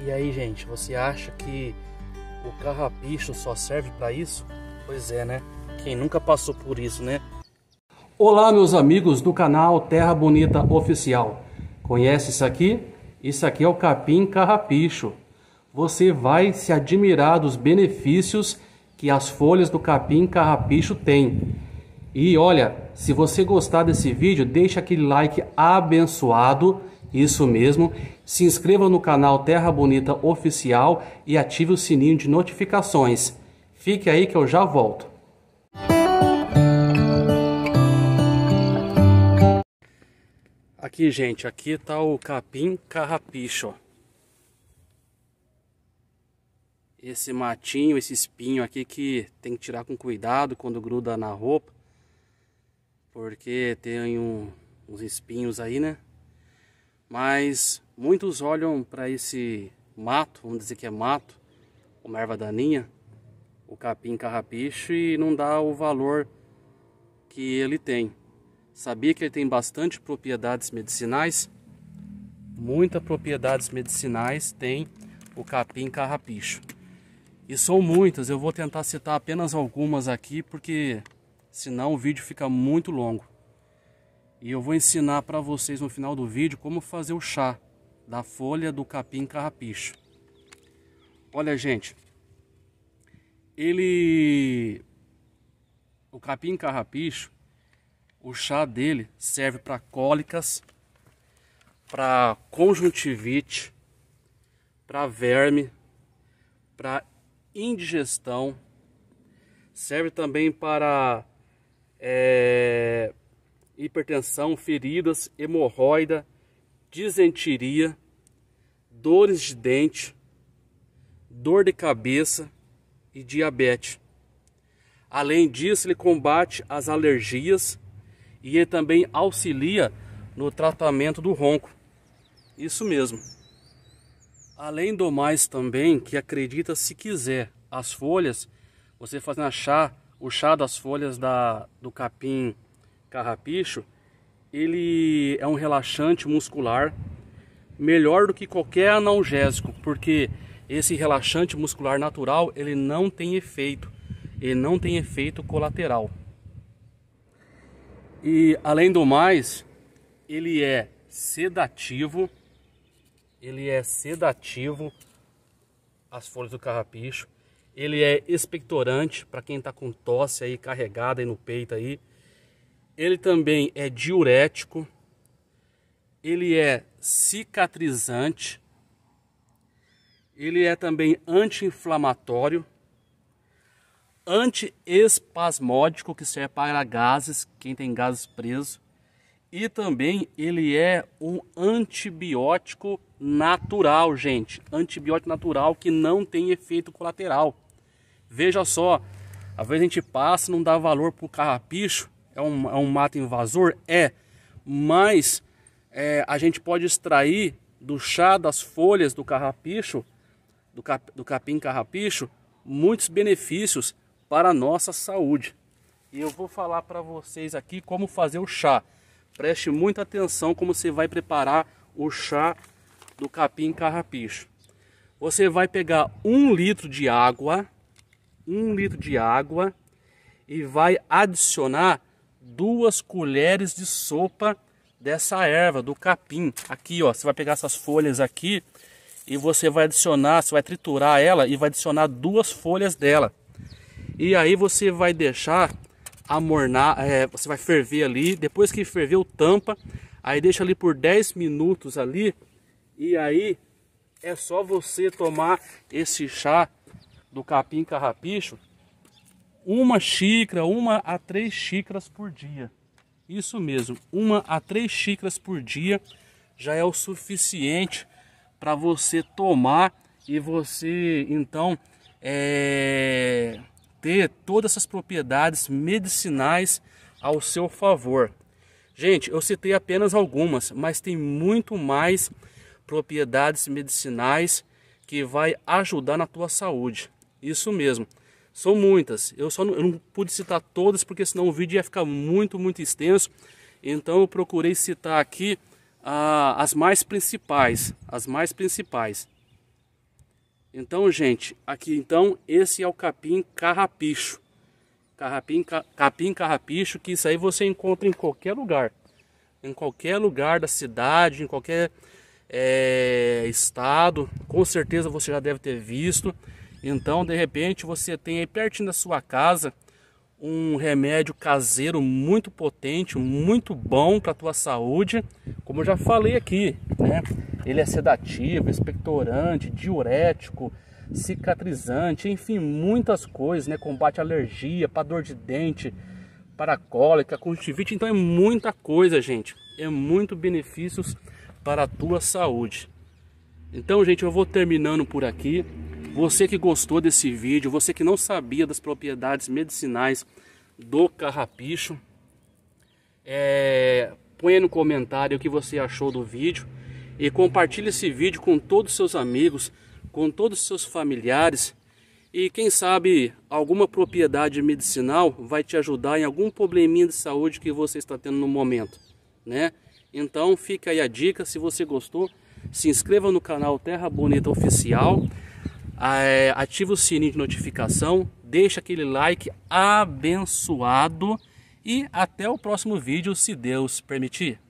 E aí, gente, você acha que o carrapicho só serve para isso? Pois é, né? Quem nunca passou por isso, né? Olá, meus amigos do canal Terra Bonita Oficial. Conhece isso aqui? Isso aqui é o capim carrapicho. Você vai se admirar dos benefícios que as folhas do capim carrapicho têm. E olha, se você gostar desse vídeo, deixa aquele like abençoado isso mesmo. Se inscreva no canal Terra Bonita Oficial e ative o sininho de notificações. Fique aí que eu já volto. Aqui, gente, aqui tá o capim carrapicho, Esse matinho, esse espinho aqui que tem que tirar com cuidado quando gruda na roupa. Porque tem um, uns espinhos aí, né? Mas muitos olham para esse mato, vamos dizer que é mato, uma erva daninha, o capim carrapicho e não dá o valor que ele tem. Sabia que ele tem bastante propriedades medicinais? Muitas propriedades medicinais tem o capim carrapicho. E são muitas, eu vou tentar citar apenas algumas aqui, porque senão o vídeo fica muito longo. E eu vou ensinar para vocês no final do vídeo como fazer o chá da folha do capim carrapicho. Olha, gente, ele o capim carrapicho, o chá dele serve para cólicas, para conjuntivite, para verme, para indigestão, serve também para é, hipertensão, feridas, hemorroida, disenteria, dores de dente, dor de cabeça e diabetes. Além disso, ele combate as alergias e ele também auxilia no tratamento do ronco. Isso mesmo. Além do mais também, que acredita se quiser, as folhas, você fazendo a chá, o chá das folhas da, do capim carrapicho, ele é um relaxante muscular melhor do que qualquer analgésico, porque esse relaxante muscular natural, ele não tem efeito, ele não tem efeito colateral. E além do mais, ele é sedativo, ele é sedativo, as folhas do carrapicho, ele é expectorante para quem está com tosse aí carregada aí no peito aí, ele também é diurético, ele é cicatrizante, ele é também anti-inflamatório, antiespasmódico, que serve para gases, quem tem gases preso, e também ele é um antibiótico natural, gente. Antibiótico natural que não tem efeito colateral. Veja só, às vezes a gente passa, não dá valor para o carrapicho, é um, é um mato invasor? É, mas é, a gente pode extrair do chá, das folhas, do carrapicho, do, cap, do capim carrapicho, muitos benefícios para a nossa saúde. E eu vou falar para vocês aqui como fazer o chá. Preste muita atenção como você vai preparar o chá do capim carrapicho. Você vai pegar um litro de água, um litro de água e vai adicionar duas colheres de sopa dessa erva, do capim. Aqui, ó, você vai pegar essas folhas aqui e você vai adicionar, você vai triturar ela e vai adicionar duas folhas dela. E aí você vai deixar amornar, é, você vai ferver ali, depois que ferveu, tampa, aí deixa ali por 10 minutos ali, e aí é só você tomar esse chá do capim carrapicho, uma xícara, uma a três xícaras por dia. Isso mesmo, uma a três xícaras por dia já é o suficiente para você tomar e você então é, ter todas essas propriedades medicinais ao seu favor. Gente, eu citei apenas algumas, mas tem muito mais propriedades medicinais que vai ajudar na tua saúde. Isso mesmo. São muitas. Eu só não, eu não pude citar todas porque senão o vídeo ia ficar muito, muito extenso. Então eu procurei citar aqui ah, as mais principais, as mais principais. Então, gente, aqui então esse é o capim carrapicho. Carrapim, ca, capim carrapicho, que isso aí você encontra em qualquer lugar. Em qualquer lugar da cidade, em qualquer é, estado, com certeza você já deve ter visto. Então, de repente, você tem aí pertinho da sua casa um remédio caseiro muito potente, muito bom para a tua saúde. Como eu já falei aqui, né? Ele é sedativo, expectorante, diurético, cicatrizante, enfim, muitas coisas, né? Combate alergia, para dor de dente, para cólica, conjuntivite, então é muita coisa, gente. É muito benefícios para a tua saúde. Então, gente, eu vou terminando por aqui. Você que gostou desse vídeo, você que não sabia das propriedades medicinais do carrapicho, é, põe no comentário o que você achou do vídeo e compartilhe esse vídeo com todos os seus amigos, com todos os seus familiares e quem sabe alguma propriedade medicinal vai te ajudar em algum probleminha de saúde que você está tendo no momento, né? Então fica aí a dica, se você gostou, se inscreva no canal Terra Bonita Oficial. Ah, é, ativa o sininho de notificação, deixa aquele like abençoado e até o próximo vídeo, se Deus permitir.